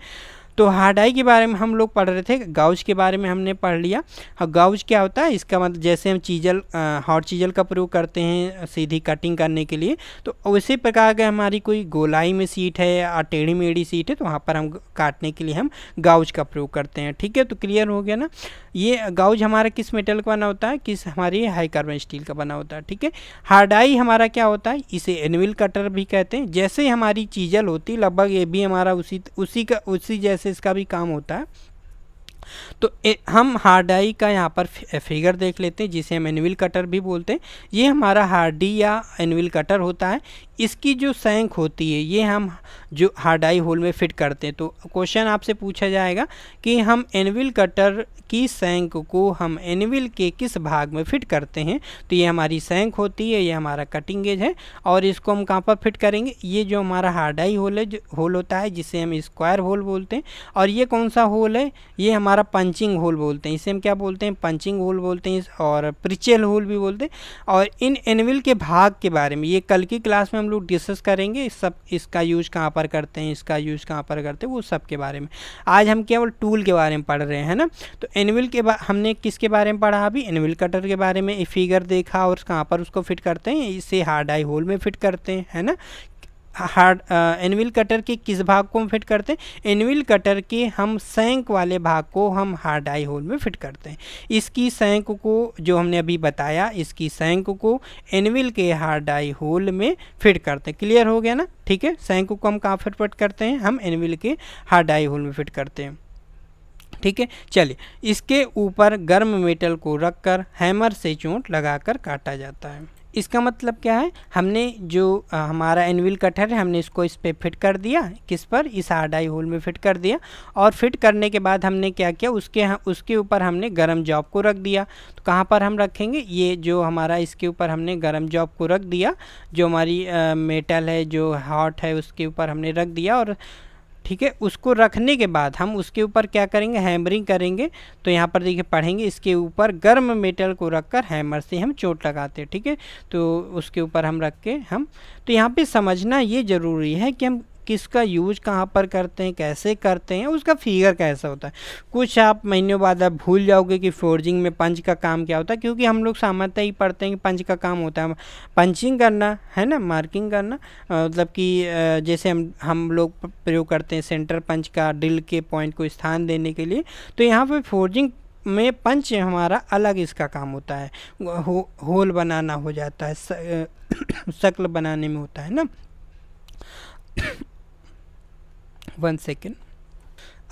तो हार्डाई के बारे में हम लोग पढ़ रहे थे गाउज के बारे में हमने पढ़ लिया और हाँ, गाउज क्या होता है इसका मतलब जैसे हम चीजल हॉट चीजल का प्रयोग करते हैं सीधी कटिंग करने के लिए तो उसी प्रकार अगर हमारी कोई गोलाई में सीट है या टेढ़ी मेढ़ी सीट है तो वहाँ पर हम काटने के लिए हम गाउज का प्रयोग करते हैं ठीक है तो क्लियर हो गया ना ये गाउज हमारा किस मेटल का बना होता है किस हमारी हाई कार्बन स्टील का बना होता है ठीक है हार्डाई हमारा क्या होता है इसे एनविल कटर भी कहते हैं जैसे हमारी चीजल होती लगभग ये भी हमारा उसी उसी का उसी जैसे एनालिसिस का भी काम होता है तो ए, हम हार्डाई का यहाँ पर फिगर eh, देख लेते हैं जिसे हम एनविल कटर भी बोलते हैं ये हमारा हार्डी या एनविल कटर होता है इसकी जो सैंक होती है ये हम जो हार्डाई होल में फिट करते हैं तो क्वेश्चन आपसे पूछा जाएगा कि हम एनविल कटर की सैंक को हम एनविल के किस भाग में फिट करते हैं तो ये हमारी सैंक होती है ये हमारा कटिंग एज है और इसको हम कहाँ पर फिट करेंगे ये जो हमारा हार्डाई होल है होल होता है जिसे हम स्क्वायर होल बोलते हैं और ये कौन सा होल है ये हमारा पंच पंचिंग होल बोलते हैं इसे हम क्या बोलते हैं पंचिंग होल बोलते हैं और प्रिचेल होल भी बोलते हैं और इन एनविल के भाग के बारे में ये कल की क्लास में हम लोग डिस्कस करेंगे इस सब इसका यूज कहाँ पर करते हैं इसका यूज कहाँ पर करते हैं वो सब के बारे में आज हम केवल टूल के बारे में पढ़ रहे हैं ना तो एनविल के हमने किसके बारे में पढ़ा अभी एनविल कटर के बारे में फिगर देखा और कहाँ पर उसको फिट करते हैं इसे हार्ड आई होल में फिट करते हैं है ना हार्ड एनविल कटर के किस भाग को हम फिट करते हैं एनविल कटर के हम सैंक वाले भाग को हम हार्ड आई होल में फिट करते हैं इसकी सैंक को जो हमने अभी बताया इसकी सैंक को एनविल के हार्ड आई होल में फिट करते हैं क्लियर हो गया ना ठीक है सैंक को हम कहाँ फिट फिट करते हैं हम एनविल के हार्ड आई होल में फिट करते हैं ठीक है चलिए इसके ऊपर गर्म मेटल को रखकर हैमर से चोट लगाकर काटा जाता है इसका मतलब क्या है हमने जो आ, हमारा एनविल कटर है हमने इसको इस पर फिट कर दिया किस पर इस आडाई होल में फिट कर दिया और फिट करने के बाद हमने क्या किया उसके उसके ऊपर हमने गर्म जॉब को रख दिया तो कहाँ पर हम रखेंगे ये जो हमारा इसके ऊपर हमने गर्म जॉब को रख दिया जो हमारी आ, मेटल है जो हॉट है उसके ऊपर हमने रख दिया और ठीक है उसको रखने के बाद हम उसके ऊपर क्या करेंगे हैमरिंग करेंगे तो यहाँ पर देखिए पढ़ेंगे इसके ऊपर गर्म मेटल को रखकर हैमर से हम चोट लगाते हैं ठीक है तो उसके ऊपर हम रख के हम तो यहाँ पे समझना ये ज़रूरी है कि हम किसका यूज कहाँ पर करते हैं कैसे करते हैं उसका फिगर कैसा होता है कुछ आप महीनों बाद आप भूल जाओगे कि फोर्जिंग में पंच का काम क्या होता है क्योंकि हम लोग सामान्यतः ही पढ़ते हैं कि पंच का काम होता है पंचिंग करना है ना मार्किंग करना मतलब कि जैसे हम हम लोग प्रयोग करते हैं सेंटर पंच का ड्रिल के पॉइंट को स्थान देने के लिए तो यहाँ पर फोर्जिंग में पंच हमारा अलग इसका काम होता है हो, होल बनाना हो जाता है (coughs) शक्ल बनाने में होता है ना वन सेकेंड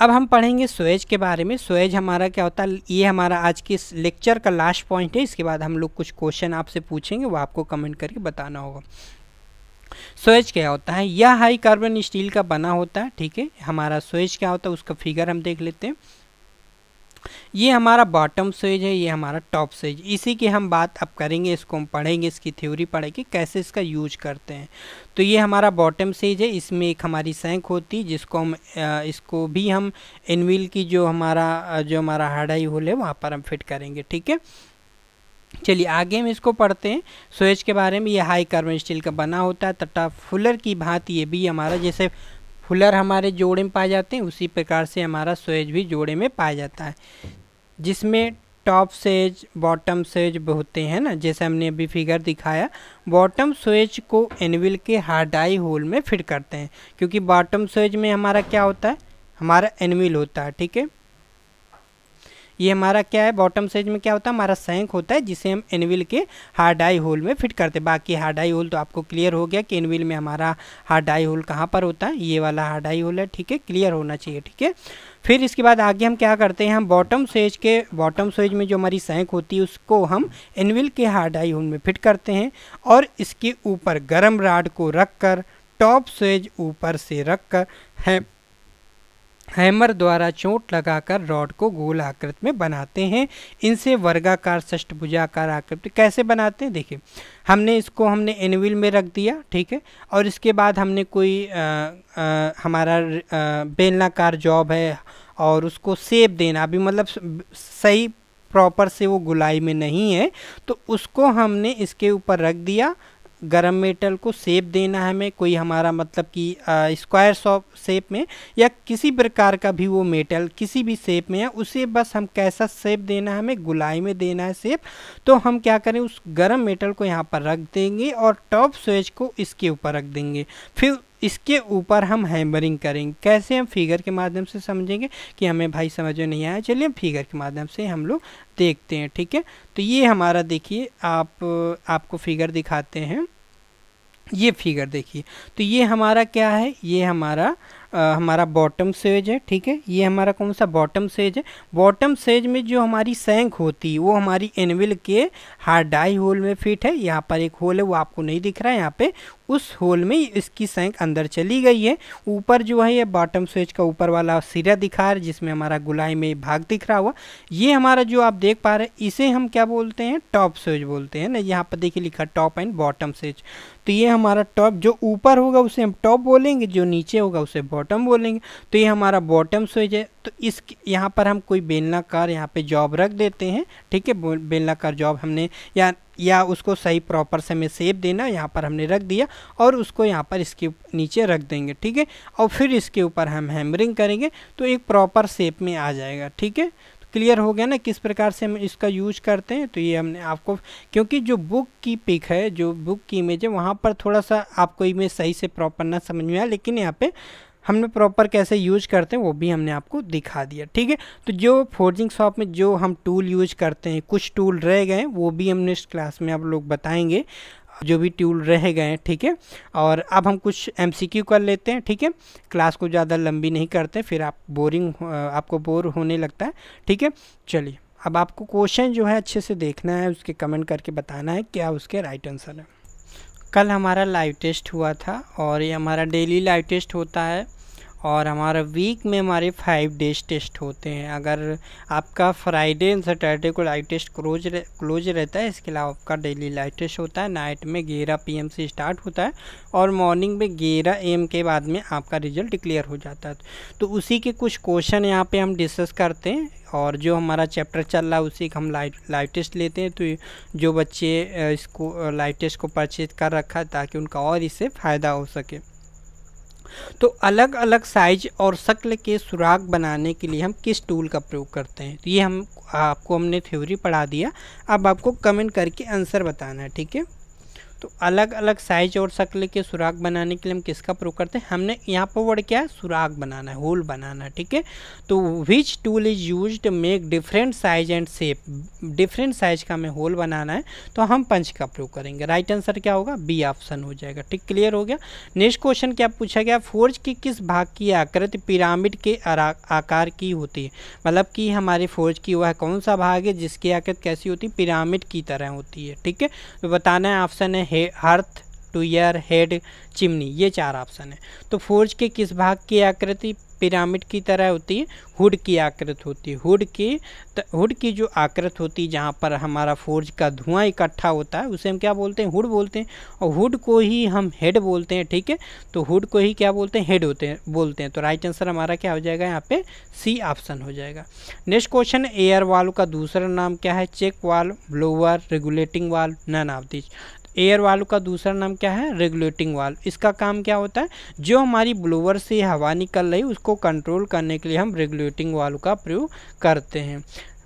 अब हम पढ़ेंगे स्वेज के बारे में स्वेज हमारा क्या होता है ये हमारा आज के इस लेक्चर का लास्ट पॉइंट है इसके बाद हम लोग कुछ क्वेश्चन आपसे पूछेंगे वो आपको कमेंट करके बताना होगा स्वेज क्या होता है यह हाई कार्बन स्टील का बना होता है ठीक है हमारा स्वेज क्या होता है उसका फिगर हम देख लेते हैं ये हमारा बॉटम स्वेज है ये हमारा टॉप स्वेज इसी की हम बात अब करेंगे इसको हम पढ़ेंगे इसकी थ्योरी पढ़ेंगे कैसे इसका यूज करते हैं तो ये हमारा बॉटम स्वेज है इसमें एक हमारी सैंक होती है जिसको हम इसको भी हम एनविल की जो हमारा जो हमारा हड़ाई होल है वहाँ पर हम फिट करेंगे ठीक है चलिए आगे हम इसको पढ़ते हैं स्वेज के बारे में ये हाई कार्बन स्टील का बना होता है तटा फुलर की भांति ये भी हमारा जैसे फुलर हमारे जोड़े में पाए जाते हैं उसी प्रकार से हमारा स्वेज भी जोड़े में पाया जाता है जिसमें टॉप सेज बॉटम सेज होते हैं ना जैसे हमने अभी फिगर दिखाया बॉटम स्वेज को एनविल के हार्डाई होल में फिट करते हैं क्योंकि बॉटम स्वेज में हमारा क्या होता है हमारा एनविल होता है ठीक है ये हमारा क्या है बॉटम सेज में क्या होता है हमारा सैंक होता है जिसे हम एनविल के हार्ड आई होल में फिट करते हैं बाकी हार्ड आई होल तो आपको क्लियर हो गया कि एनविल में हमारा हार्ड आई होल कहाँ पर होता है ये वाला हार्ड आई होल है ठीक है क्लियर होना चाहिए ठीक है फिर इसके बाद आगे हम क्या करते हैं हम बॉटम सेज के बॉटम स्वेज में जो हमारी सैंक होती है उसको हम एनविल के हार्ड आई होल में फिट करते हैं और इसके ऊपर गर्म राड को रख कर टॉप स्वेज ऊपर से रख कर है हैमर द्वारा चोट लगाकर रॉड को गोल आकृति में बनाते हैं इनसे वर्गाकार षष्टभुजाकार आकृति कैसे बनाते हैं देखिए हमने इसको हमने एनविल में रख दिया ठीक है और इसके बाद हमने कोई आ, आ, हमारा बेलनाकार जॉब है और उसको सेब देना अभी मतलब सही प्रॉपर से वो गुलाई में नहीं है तो उसको हमने इसके ऊपर रख दिया गर्म मेटल को सेप देना है हमें कोई हमारा मतलब कि स्क्वायर सॉप सेप में या किसी प्रकार का भी वो मेटल किसी भी शेप में है उसे बस हम कैसा सेप देना है हमें गुलाई में देना है सेप तो हम क्या करें उस गर्म मेटल को यहाँ पर रख देंगे और टॉप स्वेच को इसके ऊपर रख देंगे फिर इसके ऊपर हम हैमरिंग करेंगे कैसे हम फिगर के माध्यम से समझेंगे कि हमें भाई समझ में नहीं आया चलिए फिगर के माध्यम से हम लोग देखते हैं ठीक है तो ये हमारा देखिए आप आपको फिगर दिखाते हैं ये फिगर देखिए तो ये हमारा क्या है ये हमारा आ, हमारा बॉटम सेज है ठीक है ये हमारा कौन सा बॉटम सेज है बॉटम सेज में जो हमारी सैंक होती है वो हमारी एनविल के डाई होल में फिट है यहाँ पर एक होल है वो आपको नहीं दिख रहा है यहाँ पे उस होल में इसकी सैंक अंदर चली गई है ऊपर जो है ये बॉटम स्विच का ऊपर वाला सिरा दिखा रहा है जिसमें हमारा गुलाई में भाग दिख रहा हुआ ये हमारा जो आप देख पा रहे हैं इसे हम क्या बोलते हैं टॉप स्विच बोलते हैं ना यहाँ पर देखिए लिखा टॉप एंड बॉटम स्विच तो ये हमारा टॉप जो ऊपर होगा उसे हम टॉप बोलेंगे जो नीचे होगा उसे बॉटम बोलेंगे तो ये हमारा बॉटम स्विच है तो इस यहाँ पर हम कोई बेलनाकार यहाँ पे जॉब रख देते हैं ठीक है बेलनाकार जॉब हमने या या उसको सही प्रॉपर से हमें सेप देना यहाँ पर हमने रख दिया और उसको यहाँ पर इसके नीचे रख देंगे ठीक है और फिर इसके ऊपर हम हैमरिंग करेंगे तो एक प्रॉपर सेप में आ जाएगा ठीक है क्लियर तो हो गया ना किस प्रकार से हम इसका यूज करते हैं तो ये हमने आपको क्योंकि जो बुक की पिक है जो बुक की इमेज है वहाँ पर थोड़ा सा आपको इमेज सही से प्रॉपर ना समझ में आया लेकिन यहाँ पे हमने प्रॉपर कैसे यूज करते हैं वो भी हमने आपको दिखा दिया ठीक है तो जो फोर्जिंग शॉप में जो हम टूल यूज करते हैं कुछ टूल रह गए हैं वो भी हम नेक्स्ट क्लास में आप लोग बताएंगे जो भी टूल रह गए हैं ठीक है और अब हम कुछ एम कर लेते हैं ठीक है क्लास को ज़्यादा लंबी नहीं करते फिर आप बोरिंग आपको बोर होने लगता है ठीक है चलिए अब आपको क्वेश्चन जो है अच्छे से देखना है उसके कमेंट करके बताना है क्या उसके राइट आंसर है कल हमारा लाइव टेस्ट हुआ था और ये हमारा डेली लाइव टेस्ट होता है और हमारा वीक में हमारे फाइव डेज टेस्ट होते हैं अगर आपका फ्राइडे एंड सैटरडे को लाइव टेस्ट क्लोज रह, क्लोज रहता है इसके अलावा आपका डेली लाइव टेस्ट होता है नाइट में ग्यारह पी से स्टार्ट होता है और मॉर्निंग में ग्यारह एम के बाद में आपका रिजल्ट डिक्लेयर हो जाता है तो उसी के कुछ क्वेश्चन यहाँ पर हम डिस्कस करते हैं और जो हमारा चैप्टर चल रहा है उसी का हम लाइव लाइव टेस्ट लेते हैं तो जो बच्चे इसको लाइव टेस्ट को परचेज कर रखा है ताकि उनका और इससे फ़ायदा हो सके तो अलग अलग साइज और शक्ल के सुराग बनाने के लिए हम किस टूल का प्रयोग करते हैं तो ये हम आपको हमने थ्योरी पढ़ा दिया अब आपको कमेंट करके आंसर बताना है ठीक है तो अलग अलग साइज और शक्ल के सुराग बनाने के लिए हम किसका प्रयोग करते हैं हमने यहाँ पर वर्ड क्या है सुराग बनाना है होल बनाना है ठीक है तो which tool is use make different size and shape different size का हमें होल बनाना है तो हम पंच का प्रयोग करेंगे राइट आंसर क्या होगा बी ऑप्शन हो जाएगा ठीक क्लियर हो गया नेक्स्ट क्वेश्चन क्या पूछा गया फोर्ज की किस भाग की आकृति पिरामिड के आकार की होती है मतलब कि हमारे फोर्ज की वह कौन सा भाग है जिसकी आकृत कैसी होती है पिरामिड की तरह होती है ठीक है तो बताना है ऑप्शन है hearth tuyere head chimney ये चार ऑप्शन है तो फोर्ज के किस भाग की आकृति पिरामिड की तरह होती है हुड की आकृत होती है हुड की हुड तो की जो आकृत होती है जहाँ पर हमारा फोर्ज का धुआं इकट्ठा होता है उसे हम क्या बोलते हैं हुड बोलते हैं और हुड को ही हम हेड बोलते हैं ठीक है तो हुड को ही क्या बोलते हैं हेड होते हैं बोलते हैं तो राइट आंसर हमारा क्या हो जाएगा यहाँ पे सी ऑप्शन हो जाएगा नेक्स्ट क्वेश्चन एयर वाल का दूसरा नाम क्या है check valve blower regulating valve none of this air valve का दूसरा नाम क्या है रेगुलेटिंग वाल्व इसका काम क्या होता है जो हमारी ब्लोवर से हवा निकल रही उसको कंट्रोल करने के लिए हम रेगुलेटिंग वाल्व का प्रयोग करते हैं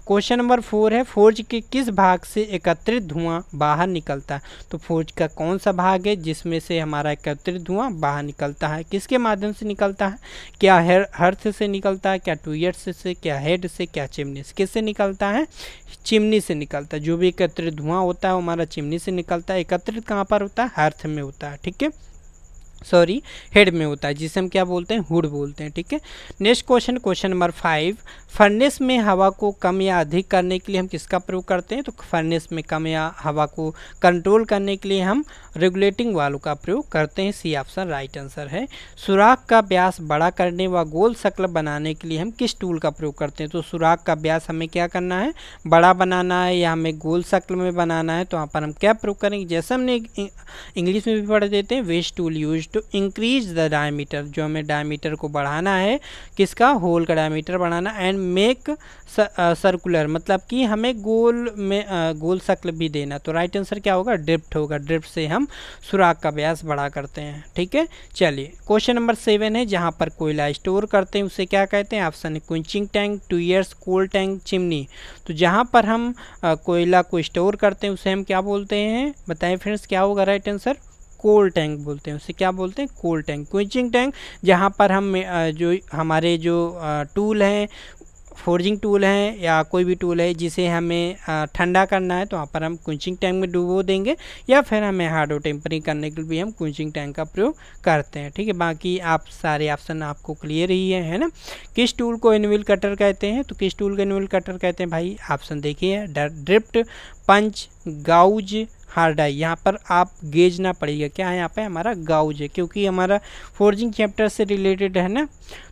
क्वेश्चन नंबर फोर है फोर्ज के किस भाग से एकत्रित धुआं बाहर निकलता है तो फोर्ज का कौन सा भाग है जिसमें से हमारा एकत्रित धुआं बाहर निकलता है किसके माध्यम से निकलता है क्या हर्थ से निकलता है क्या टूयर्स से क्या हेड से क्या चिमनी से किससे निकलता है चिमनी से निकलता है जो भी एकत्रित धुआं होता है वो हमारा चिमनी से निकलता है एकत्रित कहाँ पर होता है हर्थ में होता है ठीक है सॉरी हेड में होता है जिसे हम क्या बोलते हैं हुड बोलते हैं ठीक है next question question number five furnace में हवा को कम या अधिक करने के लिए हम किसका प्रयोग करते हैं तो फर्नेस में कम या हवा को कंट्रोल करने के लिए हम रेगुलेटिंग वाल्व का प्रयोग करते हैं सी ऑप्शन राइट आंसर है सुराख का व्यास बड़ा करने व गोल शक्ल बनाने के लिए हम किस टूल का प्रयोग करते हैं तो सुराख का व्यास हमें क्या करना है बड़ा बनाना है या हमें गोल शक्ल में बनाना है तो वहाँ पर हम क्या प्रयोग करेंगे जैसे हमने इंग्लिश में भी पढ़ देते हैं west tool use to increase the diameter जो हमें डायमीटर को बढ़ाना है किसका होल का डायमीटर बढ़ाना एंड मेक सर्कुलर मतलब कि हमें गोल में गोल शक्ल भी देना तो राइट आंसर क्या होगा ड्रिप्ट होगा ड्रिप्ट से हम हम सुराग का व्यास बड़ा करते हैं ठीक है चलिए क्वेश्चन नंबर सेवन है जहाँ पर कोयला स्टोर करते हैं उसे क्या कहते हैं ऑप्शन है quenching tank tuyeres coal tank chimney तो जहाँ पर हम कोयला को स्टोर करते हैं उसे हम क्या बोलते हैं बताएं फ्रेंड्स क्या होगा राइट आंसर कोल टैंक बोलते हैं उसे क्या बोलते हैं कोल टैंक क्विंचिंग टैंक जहाँ पर हम जो हमारे जो टूल हैं फोर्जिंग टूल है या कोई भी टूल है जिसे हमें ठंडा करना है तो वहाँ पर हम कुंचिंग टैंक में डुबो देंगे या फिर हमें हार्डो टेम्परिंग करने के लिए भी हम कुंचिंग टैंक का प्रयोग करते हैं ठीक है बाकी आप सारे ऑप्शन आपको क्लियर ही है है ना किस टूल को एनुअल कटर कहते हैं तो किस टूल को एनुअल कटर कहते हैं भाई ऑप्शन देखिए ड्रिप्ट पंच गाउज हार्डाई यहाँ पर आप गेज ना पड़ेगा क्या है यहाँ पे हमारा गाउज है क्योंकि हमारा फोर्जिंग चैप्टर से रिलेटेड है ना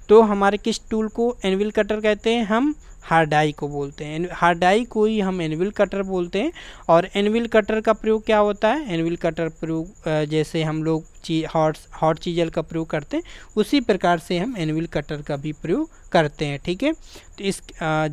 तो हमारे किस टूल को एनविल कटर कहते हैं हम हार्डाई को बोलते हैं हार्डाई को ही हम एनविल कटर बोलते हैं और एनविल कटर का प्रयोग क्या होता है एनविल कटर प्रयोग जैसे हम लोग चीज हॉट हॉट चीजल का प्रयोग करते हैं उसी प्रकार से हम एनविल कटर का भी प्रयोग करते हैं ठीक है तो इस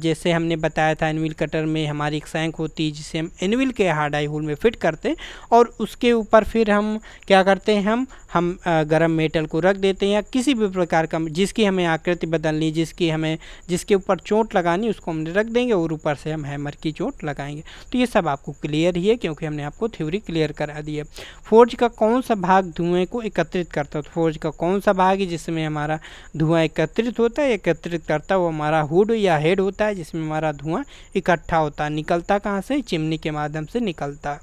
जैसे हमने बताया था एनविल कटर में हमारी एक सैंक होती है जिसे हम एनविल के हार्ड आई होल में फिट करते हैं और उसके ऊपर फिर हम क्या करते हैं हम हम गर्म मेटल को रख देते हैं या किसी भी प्रकार का जिसकी हमें आकृति बदलनी जिसकी हमें जिसके ऊपर चोट लगानी उसको हमने रख देंगे और ऊपर से हम हैमर की चोट लगाएंगे तो ये सब आपको क्लियर ही है क्योंकि हमने आपको थ्योरी क्लियर करा दी है फोर्ज का कौन सा भाग धुएं धुएं को एकत्रित करता है तो फोर्ज का कौन सा भाग है जिसमें हमारा धुआं एकत्रित होता है एकत्रित करता है वो हमारा हुड या हेड होता है जिसमें हमारा धुआं इकट्ठा होता है निकलता कहाँ से चिमनी के माध्यम से निकलता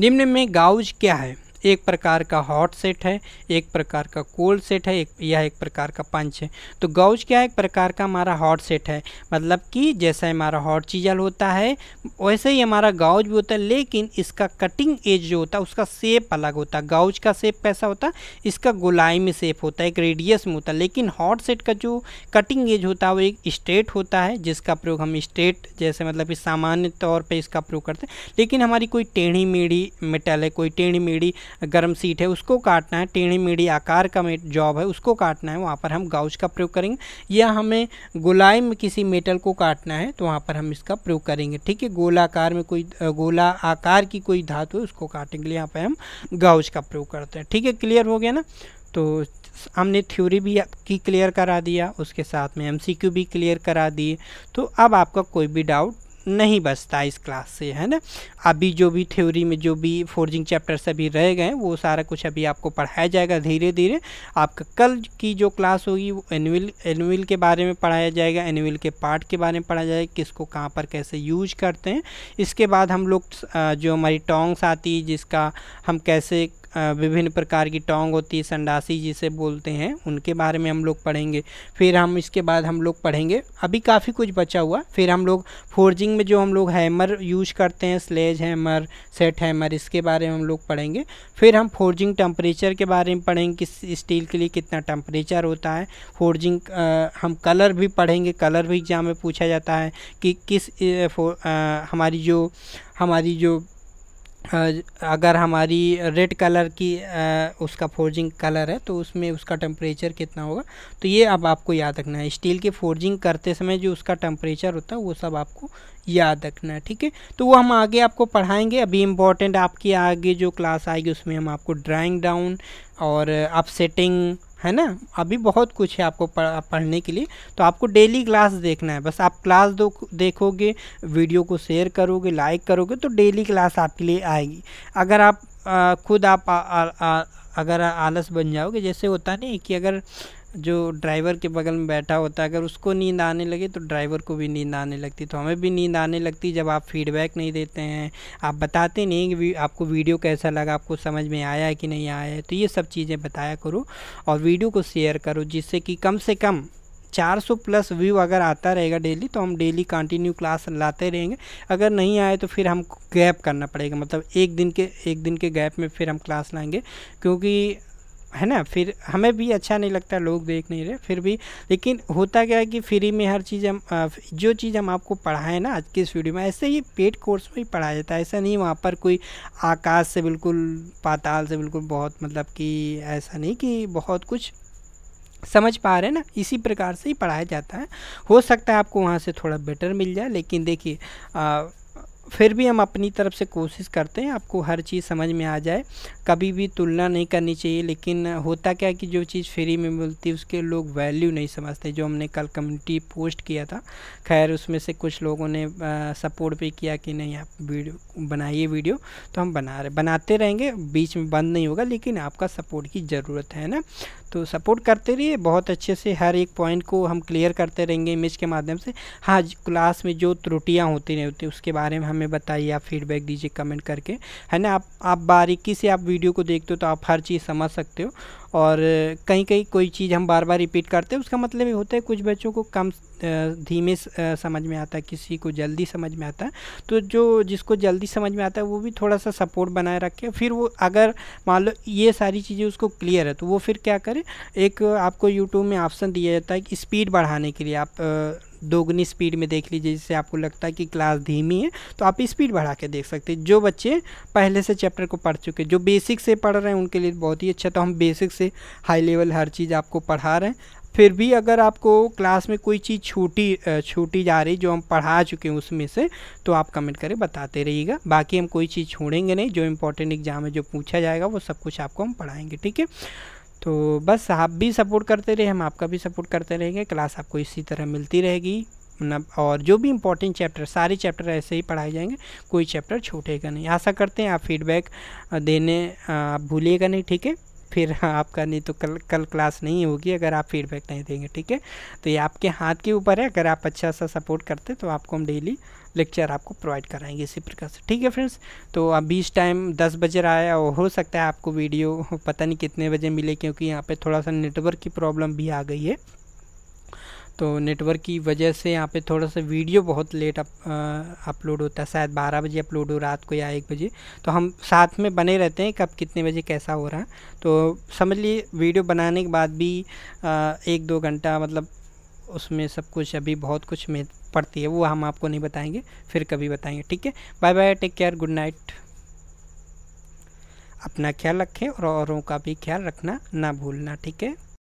निम्न में गाउज क्या है एक प्रकार का हॉट सेट है एक प्रकार का कोल्ड सेट है एक यह एक प्रकार का पंच है तो गौज क्या एक प्रकार का हमारा हॉट सेट है मतलब कि जैसा हमारा हॉट चीजल होता है वैसे ही हमारा गौज भी होता है लेकिन इसका कटिंग एज जो होता है उसका सेप अलग होता है गौज का सेप कैसा होता है इसका गोलाई में सेप होता है एक रेडियस में होता है लेकिन हॉट सेट का जो कटिंग एज होता है वो एक स्ट्रेट होता है जिसका प्रयोग हम स्ट्रेट जैसे मतलब कि सामान्य तौर पर इसका प्रयोग करते हैं लेकिन हमारी कोई टेढ़ी मेढ़ी मेटल है कोई टेढ़ी मेढ़ी गर्म सीट है उसको काटना है टेढ़ी मेढ़ी आकार का जॉब है उसको काटना है वहाँ पर हम गाउज का प्रयोग करेंगे या हमें गोलाई में किसी मेटल को काटना है तो वहाँ पर हम इसका प्रयोग करेंगे ठीक है गोलाकार में कोई गोला आकार की कोई धातु है उसको काटने के लिए यहाँ पर हम गाउज का प्रयोग करते हैं ठीक है क्लियर हो गया ना तो हमने थ्योरी भी की क्लियर करा दिया उसके साथ में एमसीक्यू भी क्लियर करा दिए तो अब आपका कोई भी डाउट नहीं बचता इस क्लास से है ना अभी जो भी थ्योरी में जो भी फोर्जिंग चैप्टर्स अभी रह गए वो सारा कुछ अभी आपको पढ़ाया जाएगा धीरे धीरे आपका कल की जो क्लास होगी वो एनुअल एनुअल के बारे में पढ़ाया जाएगा एनुअल के पार्ट के बारे में पढ़ाया जाएगा किसको कहाँ पर कैसे यूज करते हैं इसके बाद हम लोग जो हमारी टोंग्स आती है जिसका हम कैसे विभिन्न प्रकार की टोंग होती है संडासी जिसे बोलते हैं उनके बारे में हम लोग पढ़ेंगे फिर हम इसके बाद हम लोग पढ़ेंगे अभी काफ़ी कुछ बचा हुआ फिर हम लोग फोर्जिंग में जो हम लोग हैमर यूज करते हैं स्लेज हैमर सेट हैमर इसके बारे में हम लोग पढ़ेंगे फिर हम फोर्जिंग टेम्परेचर के बारे में पढ़ेंगे किस स्टील के लिए कितना टेम्परेचर होता है फोर्जिंग हम कलर भी पढ़ेंगे कलर भी एग्ज़ाम में पूछा जाता है कि किस आ, हमारी जो हमारी जो अगर हमारी रेड कलर की उसका फोर्जिंग कलर है तो उसमें उसका टेम्परेचर कितना होगा तो ये अब आपको याद रखना है स्टील की फोर्जिंग करते समय जो उसका टेम्परेचर होता है वो सब आपको याद रखना है ठीक है तो वो हम आगे आपको पढ़ाएंगे अभी इम्पॉर्टेंट आपकी आगे जो क्लास आएगी उसमें हम आपको ड्राइंग डाउन और अपसेटिंग है ना अभी बहुत कुछ है आपको पढ़ने के लिए तो आपको डेली क्लास देखना है बस आप क्लास दो देखोगे वीडियो को शेयर करोगे लाइक करोगे तो डेली क्लास आपके लिए आएगी अगर आप आ, खुद आप आ, आ, आ, अगर आलस बन जाओगे जैसे होता नहीं कि अगर जो ड्राइवर के बगल में बैठा होता है अगर उसको नींद आने लगे तो ड्राइवर को भी नींद आने लगती तो हमें भी नींद आने लगती जब आप फीडबैक नहीं देते हैं आप बताते नहीं कि आपको वीडियो कैसा लगा आपको समझ में आया है कि नहीं आया है तो ये सब चीज़ें बताया करो और वीडियो को शेयर करो जिससे कि कम से कम 400 प्लस व्यू अगर आता रहेगा डेली तो हम डेली कंटिन्यू क्लास लाते रहेंगे अगर नहीं आए तो फिर हम गैप करना पड़ेगा मतलब एक दिन के एक दिन के गैप में फिर हम क्लास लाएंगे क्योंकि है ना फिर हमें भी अच्छा नहीं लगता लोग देख नहीं रहे फिर भी लेकिन होता क्या है कि फ्री में हर चीज़ हम जो चीज़ हम आपको पढ़ाएं ना आज के इस वीडियो में ऐसे ही पेड कोर्स में ही पढ़ाया जाता है ऐसा नहीं वहाँ पर कोई आकाश से बिल्कुल पाताल से बिल्कुल बहुत मतलब कि ऐसा नहीं कि बहुत कुछ समझ पा रहे हैं ना इसी प्रकार से ही पढ़ाया जाता है हो सकता है आपको वहाँ से थोड़ा बेटर मिल जाए लेकिन देखिए फिर भी हम अपनी तरफ से कोशिश करते हैं आपको हर चीज़ समझ में आ जाए कभी भी तुलना नहीं करनी चाहिए लेकिन होता क्या है कि जो चीज़ फ्री में मिलती है उसके लोग वैल्यू नहीं समझते जो हमने कल कम्युनिटी पोस्ट किया था खैर उसमें से कुछ लोगों ने सपोर्ट भी किया कि नहीं आप वीडियो बनाइए वीडियो तो हम बना रहे बनाते रहेंगे बीच में बंद नहीं होगा लेकिन आपका सपोर्ट की ज़रूरत है ना तो सपोर्ट करते रहिए बहुत अच्छे से हर एक पॉइंट को हम क्लियर करते रहेंगे इमेज के माध्यम से हाँ क्लास में जो त्रुटियाँ होती रहती उसके बारे में हम हमें बताइए आप फीडबैक दीजिए कमेंट करके है ना आप आप बारीकी से आप वीडियो को देखते हो तो आप हर चीज़ समझ सकते हो और कहीं कहीं कोई चीज़ हम बार बार रिपीट करते हैं उसका मतलब ये होता है कुछ बच्चों को कम धीमे समझ में आता है किसी को जल्दी समझ में आता है तो जो जिसको जल्दी समझ में आता है वो भी थोड़ा सा सपोर्ट बनाए रखे फिर वो अगर मान लो ये सारी चीज़ें उसको क्लियर है तो वो फिर क्या करें एक आपको यूट्यूब में ऑप्शन दिया जाता है कि स्पीड बढ़ाने के लिए आप दोगुनी स्पीड में देख लीजिए जिससे आपको लगता है कि क्लास धीमी है तो आप स्पीड बढ़ा के देख सकते हैं जो बच्चे पहले से चैप्टर को पढ़ चुके जो बेसिक से पढ़ रहे हैं उनके लिए बहुत ही अच्छा तो हम बेसिक से हाई लेवल हर चीज़ आपको पढ़ा रहे हैं फिर भी अगर आपको क्लास में कोई चीज़ छूटी छूटी जा रही जो हम पढ़ा चुके हैं उसमें से तो आप कमेंट करें बताते रहिएगा बाकी हम कोई चीज़ छोड़ेंगे नहीं जो इम्पोर्टेंट एग्ज़ाम है जो पूछा जाएगा वो सब कुछ आपको हम पढ़ाएंगे ठीक है तो बस आप भी सपोर्ट करते रहे हम आपका भी सपोर्ट करते रहेंगे क्लास आपको इसी तरह मिलती रहेगी न मतलब और जो भी इंपॉर्टेंट चैप्टर सारे चैप्टर ऐसे ही पढ़ाए जाएंगे कोई चैप्टर छूटेगा नहीं आशा करते हैं आप फीडबैक देने आप भूलिएगा नहीं ठीक है फिर (laughs) आपका नहीं तो कल कल क्लास नहीं होगी अगर आप फीडबैक नहीं देंगे ठीक है तो ये आपके हाथ के ऊपर है अगर आप अच्छा सा सपोर्ट करते तो आपको हम डेली लेक्चर आपको प्रोवाइड कराएंगे इसी प्रकार से ठीक है फ्रेंड्स तो अभी इस टाइम दस बजे आया और हो सकता है आपको वीडियो पता नहीं कितने बजे मिले क्योंकि यहाँ पर थोड़ा सा नेटवर्क की प्रॉब्लम भी आ गई है तो नेटवर्क की वजह से यहाँ पे थोड़ा सा वीडियो बहुत लेट अपलोड होता है शायद बारह बजे अपलोड हो रात को या एक बजे तो हम साथ में बने रहते हैं कब कितने बजे कैसा हो रहा है तो समझ लिए वीडियो बनाने के बाद भी आ, एक दो घंटा मतलब उसमें सब कुछ अभी बहुत कुछ में पड़ती है वो हम आपको नहीं बताएंगे फिर कभी बताएंगे ठीक है bye bye take care good night अपना ख्याल रखें और औरों का भी ख्याल रखना ना भूलना ठीक है